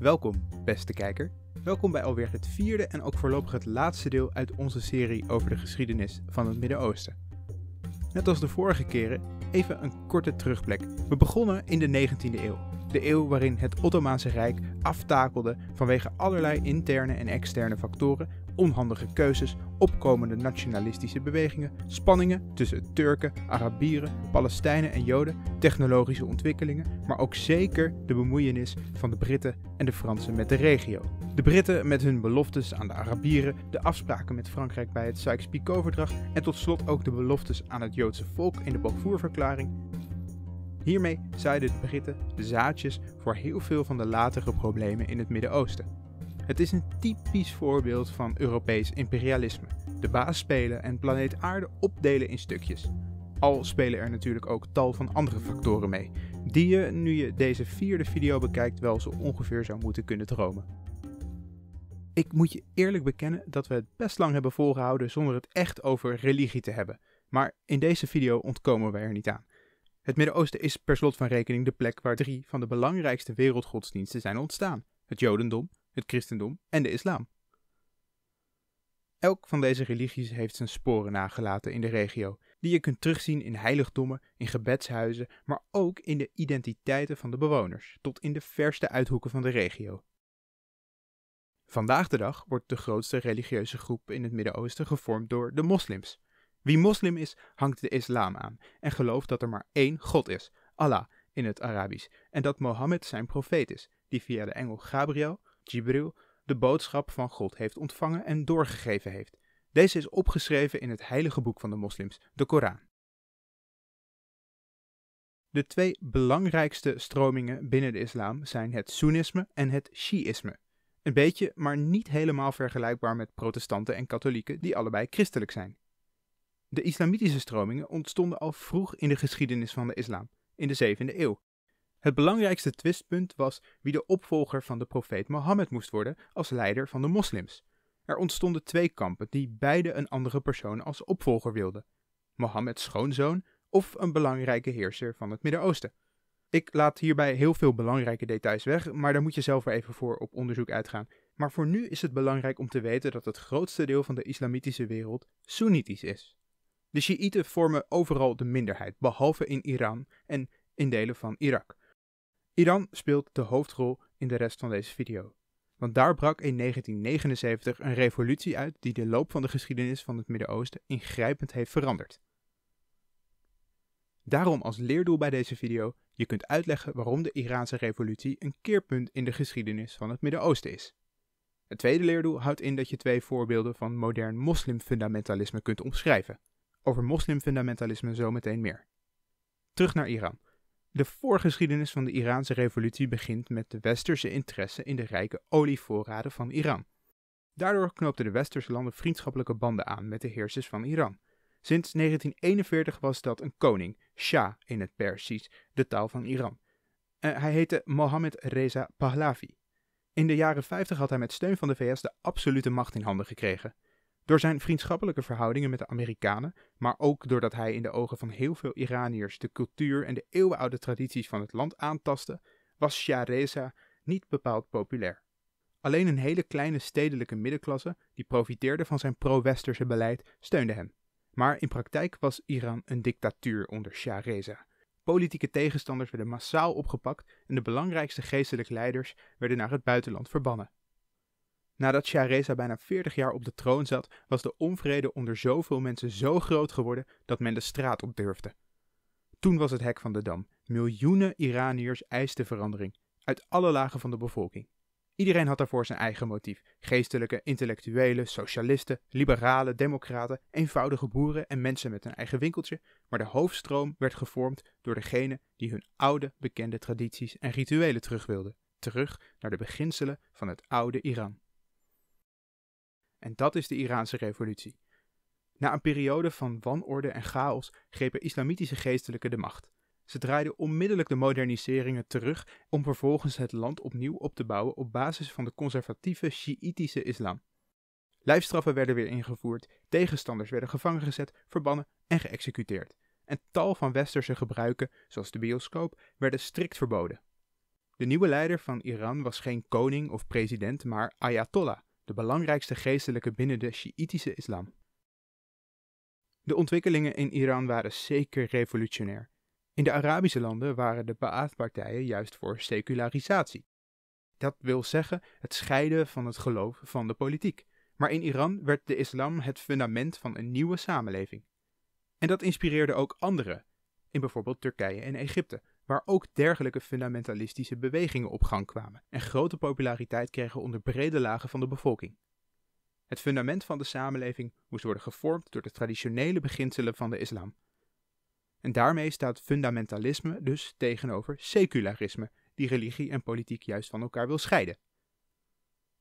Welkom, beste kijker. Welkom bij alweer het vierde en ook voorlopig het laatste deel uit onze serie over de geschiedenis van het Midden-Oosten. Net als de vorige keren, even een korte terugblik. We begonnen in de 19e eeuw. De eeuw waarin het Ottomaanse Rijk aftakelde vanwege allerlei interne en externe factoren onhandige keuzes, opkomende nationalistische bewegingen, spanningen tussen Turken, Arabieren, Palestijnen en Joden, technologische ontwikkelingen, maar ook zeker de bemoeienis van de Britten en de Fransen met de regio. De Britten met hun beloftes aan de Arabieren, de afspraken met Frankrijk bij het Sykes-Picot-verdrag en tot slot ook de beloftes aan het Joodse volk in de Balfour-verklaring. Hiermee zeiden de Britten de zaadjes voor heel veel van de latere problemen in het Midden-Oosten. Het is een typisch voorbeeld van Europees imperialisme. De baas spelen en planeet aarde opdelen in stukjes. Al spelen er natuurlijk ook tal van andere factoren mee, die je, nu je deze vierde video bekijkt, wel zo ongeveer zou moeten kunnen dromen. Ik moet je eerlijk bekennen dat we het best lang hebben volgehouden zonder het echt over religie te hebben. Maar in deze video ontkomen wij er niet aan. Het Midden-Oosten is per slot van rekening de plek waar drie van de belangrijkste wereldgodsdiensten zijn ontstaan: het Jodendom, het christendom en de islam. Elk van deze religies heeft zijn sporen nagelaten in de regio, die je kunt terugzien in heiligdommen, in gebedshuizen, maar ook in de identiteiten van de bewoners, tot in de verste uithoeken van de regio. Vandaag de dag wordt de grootste religieuze groep in het Midden-Oosten gevormd door de moslims. Wie moslim is, hangt de islam aan en gelooft dat er maar één God is, Allah in het Arabisch, en dat Mohammed zijn profeet is, die via de engel Gabriel Jibril, de boodschap van God heeft ontvangen en doorgegeven heeft. Deze is opgeschreven in het heilige boek van de moslims, de Koran. De twee belangrijkste stromingen binnen de islam zijn het Soenisme en het Shiïsme. Een beetje, maar niet helemaal vergelijkbaar met protestanten en katholieken die allebei christelijk zijn. De islamitische stromingen ontstonden al vroeg in de geschiedenis van de islam, in de 7e eeuw, het belangrijkste twistpunt was wie de opvolger van de profeet Mohammed moest worden als leider van de moslims. Er ontstonden twee kampen die beide een andere persoon als opvolger wilden: Mohammeds schoonzoon of een belangrijke heerser van het Midden-Oosten. Ik laat hierbij heel veel belangrijke details weg, maar daar moet je zelf even voor op onderzoek uitgaan. Maar voor nu is het belangrijk om te weten dat het grootste deel van de islamitische wereld Soenitisch is. De Shiiten vormen overal de minderheid, behalve in Iran en in delen van Irak. Iran speelt de hoofdrol in de rest van deze video. Want daar brak in 1979 een revolutie uit die de loop van de geschiedenis van het Midden-Oosten ingrijpend heeft veranderd. Daarom als leerdoel bij deze video, je kunt uitleggen waarom de Iraanse revolutie een keerpunt in de geschiedenis van het Midden-Oosten is. Het tweede leerdoel houdt in dat je twee voorbeelden van modern moslimfundamentalisme kunt omschrijven. Over moslimfundamentalisme zometeen meer. Terug naar Iran. De voorgeschiedenis van de Iraanse revolutie begint met de westerse interesse in de rijke olievoorraden van Iran. Daardoor knoopten de westerse landen vriendschappelijke banden aan met de heersers van Iran. Sinds 1941 was dat een koning, Shah in het Persisch, de taal van Iran. Eh, hij heette Mohammad Reza Pahlavi. In de jaren 50 had hij met steun van de VS de absolute macht in handen gekregen. Door zijn vriendschappelijke verhoudingen met de Amerikanen, maar ook doordat hij in de ogen van heel veel Iraniërs de cultuur en de eeuwenoude tradities van het land aantastte, was Shah Reza niet bepaald populair. Alleen een hele kleine stedelijke middenklasse, die profiteerde van zijn pro-westerse beleid, steunde hem. Maar in praktijk was Iran een dictatuur onder Shah Reza. Politieke tegenstanders werden massaal opgepakt en de belangrijkste geestelijke leiders werden naar het buitenland verbannen. Nadat Shahreza bijna 40 jaar op de troon zat, was de onvrede onder zoveel mensen zo groot geworden dat men de straat op durfde. Toen was het hek van de dam. Miljoenen Iraniërs eisten verandering, uit alle lagen van de bevolking. Iedereen had daarvoor zijn eigen motief: geestelijke, intellectuelen, socialisten, liberalen, democraten, eenvoudige boeren en mensen met een eigen winkeltje, maar de hoofdstroom werd gevormd door degenen die hun oude bekende tradities en rituelen terug wilden, terug naar de beginselen van het oude Iran. En dat is de Iraanse revolutie. Na een periode van wanorde en chaos grepen islamitische geestelijken de macht. Ze draaiden onmiddellijk de moderniseringen terug om vervolgens het land opnieuw op te bouwen op basis van de conservatieve Shiïtische islam. Lijfstraffen werden weer ingevoerd, tegenstanders werden gevangen gezet, verbannen en geëxecuteerd. En tal van westerse gebruiken, zoals de bioscoop, werden strikt verboden. De nieuwe leider van Iran was geen koning of president, maar Ayatollah, de belangrijkste geestelijke binnen de Shiïtische islam. De ontwikkelingen in Iran waren zeker revolutionair. In de Arabische landen waren de Ba'ath-partijen juist voor secularisatie. Dat wil zeggen het scheiden van het geloof van de politiek. Maar in Iran werd de islam het fundament van een nieuwe samenleving. En dat inspireerde ook anderen, in bijvoorbeeld Turkije en Egypte, waar ook dergelijke fundamentalistische bewegingen op gang kwamen en grote populariteit kregen onder brede lagen van de bevolking. Het fundament van de samenleving moest worden gevormd door de traditionele beginselen van de islam. En daarmee staat fundamentalisme dus tegenover secularisme, die religie en politiek juist van elkaar wil scheiden.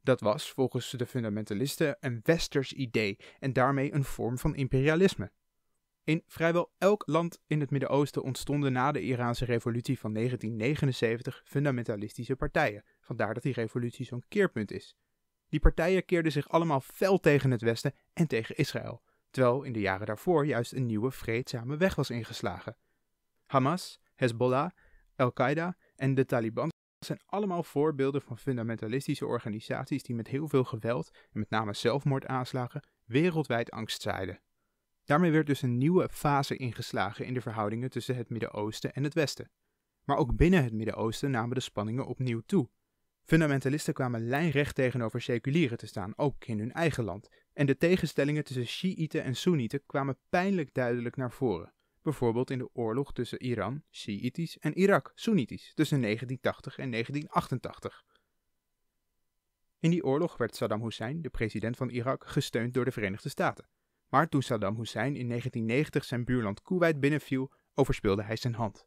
Dat was volgens de fundamentalisten een westers idee en daarmee een vorm van imperialisme. In vrijwel elk land in het Midden-Oosten ontstonden na de Iraanse revolutie van 1979 fundamentalistische partijen, vandaar dat die revolutie zo'n keerpunt is. Die partijen keerden zich allemaal fel tegen het Westen en tegen Israël, terwijl in de jaren daarvoor juist een nieuwe vreedzame weg was ingeslagen. Hamas, Hezbollah, Al-Qaeda en de Taliban zijn allemaal voorbeelden van fundamentalistische organisaties die met heel veel geweld en met name zelfmoordaanslagen wereldwijd angst zaaiden. Daarmee werd dus een nieuwe fase ingeslagen in de verhoudingen tussen het Midden-Oosten en het Westen. Maar ook binnen het Midden-Oosten namen de spanningen opnieuw toe. Fundamentalisten kwamen lijnrecht tegenover seculieren te staan, ook in hun eigen land. En de tegenstellingen tussen Shiiten en Soenieten kwamen pijnlijk duidelijk naar voren. Bijvoorbeeld in de oorlog tussen Iran, Shiïtisch, en Irak, Soenitisch, tussen 1980 en 1988. In die oorlog werd Saddam Hussein, de president van Irak, gesteund door de Verenigde Staten. Maar toen Saddam Hussein in 1990 zijn buurland Kuwait binnenviel, overspeelde hij zijn hand.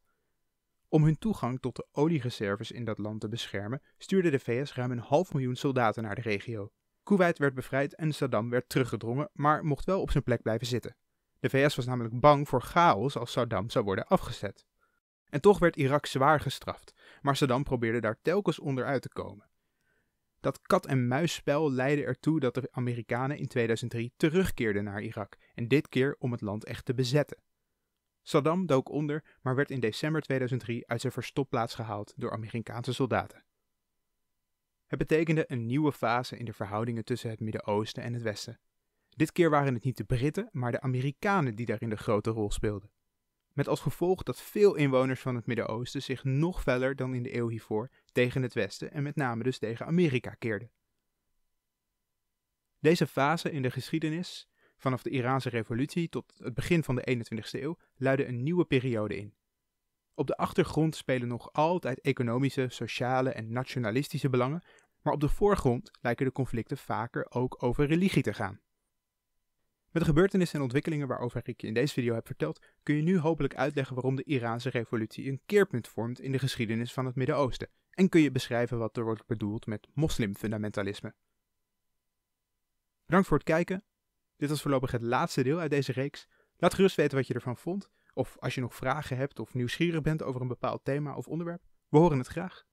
Om hun toegang tot de oliereserves in dat land te beschermen, stuurde de VS ruim een half miljoen soldaten naar de regio. Kuwait werd bevrijd en Saddam werd teruggedrongen, maar mocht wel op zijn plek blijven zitten. De VS was namelijk bang voor chaos als Saddam zou worden afgezet. En toch werd Irak zwaar gestraft, maar Saddam probeerde daar telkens onderuit te komen. Dat kat-en-muisspel leidde ertoe dat de Amerikanen in 2003 terugkeerden naar Irak en dit keer om het land echt te bezetten. Saddam dook onder, maar werd in december 2003 uit zijn verstopplaats gehaald door Amerikaanse soldaten. Het betekende een nieuwe fase in de verhoudingen tussen het Midden-Oosten en het Westen. Dit keer waren het niet de Britten, maar de Amerikanen die daarin de grote rol speelden. Met als gevolg dat veel inwoners van het Midden-Oosten zich nog feller dan in de eeuw hiervoor tegen het Westen en met name dus tegen Amerika keerden. Deze fase in de geschiedenis, vanaf de Iraanse revolutie tot het begin van de 21ste eeuw, luidde een nieuwe periode in. Op de achtergrond spelen nog altijd economische, sociale en nationalistische belangen, maar op de voorgrond lijken de conflicten vaker ook over religie te gaan. Met de gebeurtenissen en ontwikkelingen waarover ik je in deze video heb verteld, kun je nu hopelijk uitleggen waarom de Iraanse revolutie een keerpunt vormt in de geschiedenis van het Midden-Oosten en kun je beschrijven wat er wordt bedoeld met moslimfundamentalisme. Bedankt voor het kijken. Dit was voorlopig het laatste deel uit deze reeks. Laat gerust weten wat je ervan vond, of als je nog vragen hebt of nieuwsgierig bent over een bepaald thema of onderwerp. We horen het graag.